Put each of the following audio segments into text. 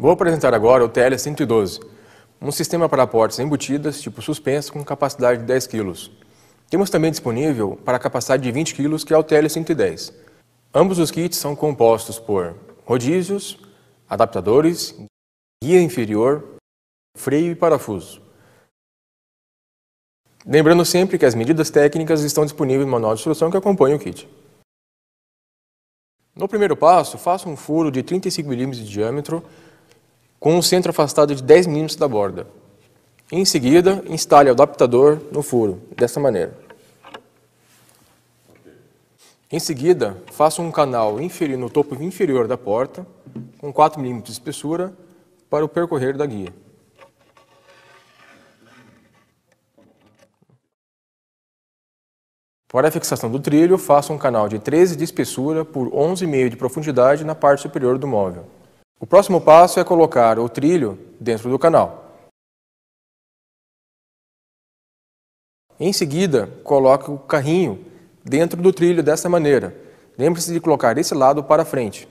Vou apresentar agora o TL112, um sistema para portas embutidas tipo suspensa com capacidade de 10 kg. Temos também disponível para a capacidade de 20 kg, que é o TL110. Ambos os kits são compostos por rodízios, adaptadores, guia inferior, freio e parafuso. Lembrando sempre que as medidas técnicas estão disponíveis no manual de instrução que acompanha o kit. No primeiro passo, faça um furo de 35 mm de diâmetro com o centro afastado de 10 mm da borda. Em seguida, instale o adaptador no furo, dessa maneira. Em seguida, faça um canal inferior, no topo inferior da porta, com 4 mm de espessura, para o percorrer da guia. Para a fixação do trilho, faça um canal de 13 de espessura por 11,5 de profundidade na parte superior do móvel. O próximo passo é colocar o trilho dentro do canal. Em seguida, coloque o carrinho dentro do trilho dessa maneira. Lembre-se de colocar esse lado para frente.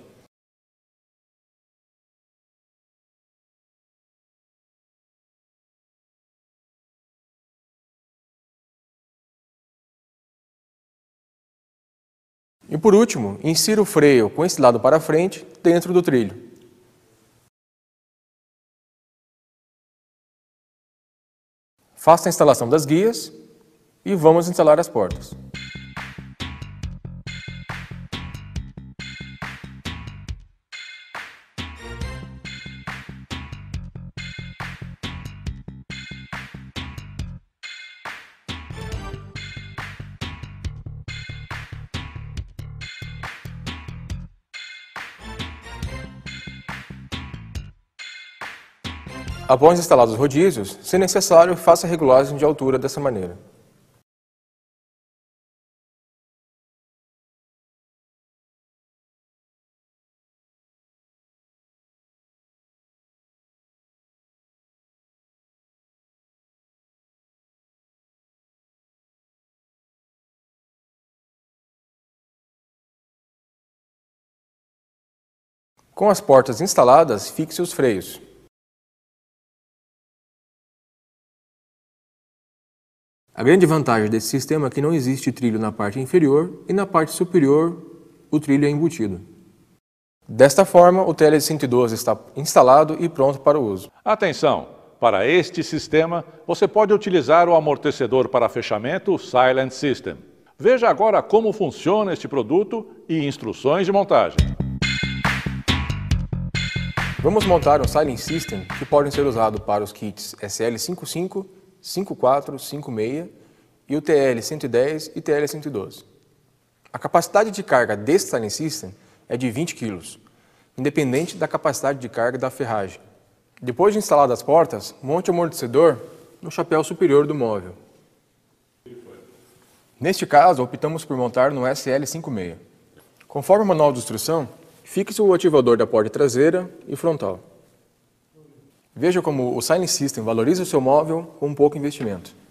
E por último, insira o freio com esse lado para frente dentro do trilho. Faça a instalação das guias e vamos instalar as portas. Após instalados os rodízios, se necessário, faça a regulagem de altura dessa maneira. Com as portas instaladas, fixe os freios. A grande vantagem desse sistema é que não existe trilho na parte inferior e na parte superior o trilho é embutido. Desta forma, o TL112 está instalado e pronto para o uso. Atenção! Para este sistema, você pode utilizar o amortecedor para fechamento Silent System. Veja agora como funciona este produto e instruções de montagem. Vamos montar um Silent System que pode ser usado para os kits SL55 5456 e o TL-110 e TL-112. A capacidade de carga deste Silent System é de 20 kg, independente da capacidade de carga da ferragem. Depois de instaladas as portas, monte o amortecedor no chapéu superior do móvel. Neste caso, optamos por montar no SL56. Conforme o manual de instrução, fixe o ativador da porta traseira e frontal. Veja como o Silent System valoriza o seu móvel com pouco investimento.